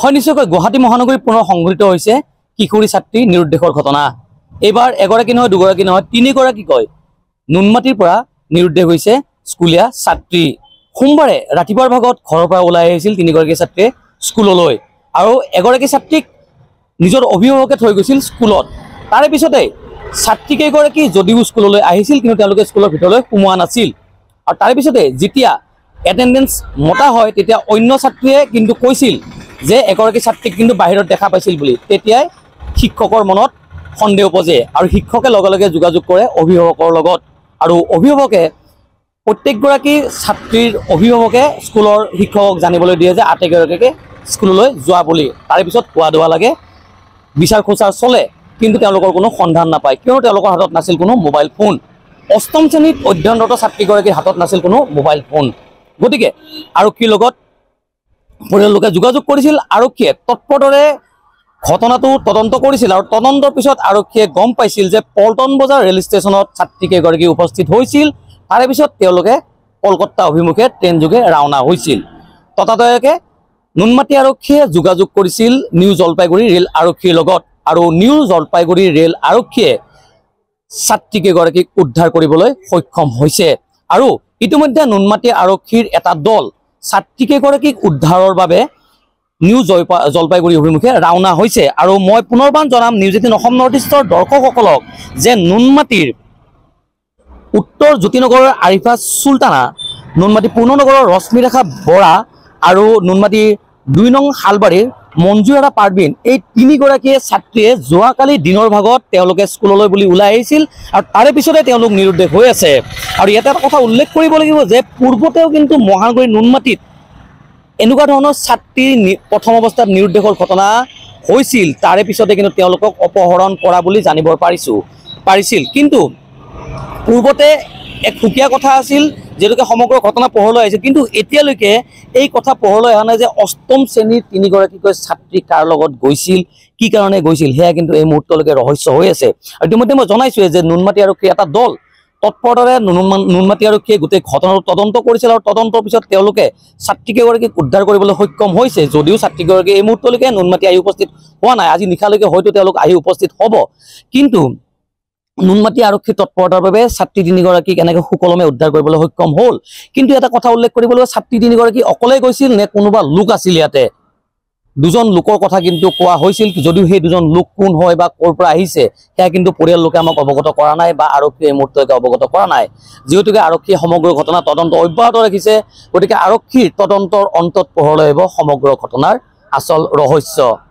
হয় নিশ্চয়কৈ গুৱাহাটী মহানগৰী পুনৰ সংঘটিত হৈছে কিশোৰী ছাত্ৰী নিৰুদ্দেশৰ ঘটনা এইবাৰ এগৰাকী নহয় দুগৰাকী নহয় তিনিগৰাকী কয় নুনমাটিৰ পৰা নিৰুদ্দেশ হৈছে স্কুলীয়া ছাত্ৰী সোমবাৰে ৰাতিপুৱাৰ ভাগত ঘৰৰ পৰা ওলাই আহিছিল তিনিগৰাকী ছাত্ৰীয়ে স্কুললৈ আৰু এগৰাকী ছাত্ৰীক নিজৰ অভিভাৱকে থৈ গৈছিল স্কুলত তাৰে পিছতেই ছাত্ৰীকেইগৰাকী যদিও স্কুললৈ আহিছিল কিন্তু তেওঁলোকে স্কুলৰ ভিতৰলৈ সোমোৱা নাছিল আৰু তাৰে পিছতে যেতিয়া এটেণ্ডেঞ্চ মতা হয় তেতিয়া অন্য ছাত্ৰীয়ে কিন্তু কৈছিল যে এগৰাকী ছাত্ৰীক কিন্তু বাহিৰত দেখা পাইছিল বুলি তেতিয়াই শিক্ষকৰ মনত সন্দেহ উপজে আৰু শিক্ষকে লগে লগে যোগাযোগ কৰে অভিভাৱকৰ লগত আৰু অভিভাৱকে প্ৰত্যেকগৰাকী ছাত্ৰীৰ অভিভাৱকে স্কুলৰ শিক্ষকক জানিবলৈ দিয়ে যে আটাইকেইগৰাকীকে স্কুললৈ যোৱা বুলি তাৰপিছত কোৱা ধোৱা লাগে বিচাৰ খোচাৰ চলে কিন্তু তেওঁলোকৰ কোনো সন্ধান নাপায় কিয়নো তেওঁলোকৰ হাতত নাছিল কোনো মোবাইল ফোন অষ্টম শ্ৰেণীত অধ্যয়নৰত ছাত্ৰীগৰাকীৰ হাতত নাছিল কোনো মোবাইল ফোন গতিকে আৰক্ষীৰ লগত পৰিয়াললোকে যোগাযোগ কৰিছিল আৰক্ষীয়ে তৎপৰতে ঘটনাটো তদন্ত কৰিছিল আৰু তদন্তৰ পিছত আৰক্ষীয়ে গম পাইছিল যে পল্টন বজাৰ ৰেল ষ্টেচনত ছাত্ৰীকেইগৰাকী উপস্থিত হৈছিল তাৰে পিছত তেওঁলোকে কলকাতা অভিমুখে ট্ৰেইনযোগে ৰাওনা হৈছিল ততাতৈয়াকৈ নুনমাটি আৰক্ষীয়ে যোগাযোগ কৰিছিল নিউ জলপাইগুৰি ৰেল আৰক্ষীৰ লগত আৰু নিউ জলপাইগুৰি ৰেল আৰক্ষীয়ে ছাত্ৰীকেইগৰাকীক উদ্ধাৰ কৰিবলৈ সক্ষম হৈছে আৰু ইতিমধ্যে নুনমাটি আৰক্ষীৰ এটা দল ছাত্ৰী উদ্ধাৰৰ বাবে নিউ জয় জলপাইগুৰি অভিমুখে ৰাওনা হৈছে আৰু মই পুনৰবাৰ জনাম নিউজ এইটিন নৰ্থ ইষ্টৰ দৰ্শকসকলক যে নুনমাটিৰ উত্তৰ জ্যোতিনগৰেৰ আৰিফা চুলতানা নুনমাটি পূৰ্ণনগৰেৰ ৰশ্মিৰেখা বৰা আৰু নুনমাটিৰ দুই নং শালবাৰীৰ মঞ্জুৰা পাৰ্বিন এই তিনিগৰাকীয়ে ছাত্ৰীয়ে যোৱাকালি দিনৰ ভাগত তেওঁলোকে স্কুললৈ বুলি ওলাই আহিছিল আৰু তাৰে পিছতে তেওঁলোক নিৰুদ্দেশ হৈ আছে আৰু ইয়াতে এটা কথা উল্লেখ কৰিব লাগিব যে পূৰ্বতেও কিন্তু মহানগৰী নুনমাটিত এনেকুৱা ধৰণৰ ছাত্ৰীৰ প্ৰথম অৱস্থাত নিৰুদ্দেশৰ ঘটনা হৈছিল তাৰে পিছতে কিন্তু তেওঁলোকক অপহৰণ কৰা বুলি জানিব পাৰিছোঁ পাৰিছিল কিন্তু পূৰ্বতে এক সুকীয়া কথা আছিল যিহেতুকে সমগ্ৰ ঘটনা পোহৰলৈ আহিছে কিন্তু এতিয়ালৈকে এই কথা পোহৰলৈ অহা নাই যে অষ্টম শ্ৰেণীৰ তিনিগৰাকীকৈ ছাত্ৰী কাৰ লগত গৈছিল কি কাৰণে গৈছিল সেয়া কিন্তু এই মুহূৰ্তলৈকে ৰহস্য হৈ আছে আৰ ইতিমধ্যে মই জনাইছোঁ যে নুনমাটি আৰক্ষী এটা দল তৎপৰতাৰে নুনমাটি আৰক্ষীয়ে গোটেই ঘটনাটো তদন্ত কৰিছিল আৰু তদন্তৰ পিছত তেওঁলোকে ছাত্ৰীকেগৰাকীক উদ্ধাৰ কৰিবলৈ সক্ষম হৈছে যদিও ছাত্ৰীগৰাকী এই মুহূৰ্তলৈকে নুনমাটি আহি উপস্থিত হোৱা নাই আজি নিশালৈকে হয়তো তেওঁলোক আহি উপস্থিত হ'ব কিন্তু নুনমাটি আৰক্ষী তৎপৰতাৰ বাবে ছাত্ৰী তিনিগৰাকীক এনেকৈ সুকলমে উদ্ধাৰ কৰিবলৈ সক্ষম হ'ল কিন্তু এটা কথা উল্লেখ কৰিবলৈ ছাত্ৰী তিনিগৰাকী অকলেই গৈছিল নে কোনোবা লোক আছিল ইয়াতে দুজন লোকৰ কথা কিন্তু কোৱা হৈছিল যদিও সেই দুজন লোক কোন হয় বা ক'ৰ পৰা আহিছে সেয়া কিন্তু পৰিয়াল লোকে আমাক অৱগত কৰা নাই বা আৰক্ষী এই মুহূৰ্তলৈকে অৱগত কৰা নাই যিহেতুকে আৰক্ষীয়ে সমগ্ৰ ঘটনা তদন্ত অব্যাহত ৰাখিছে গতিকে আৰক্ষীৰ তদন্তৰ অন্তত পোহৰলৈ আহিব সমগ্ৰ ঘটনাৰ আচল ৰহস্য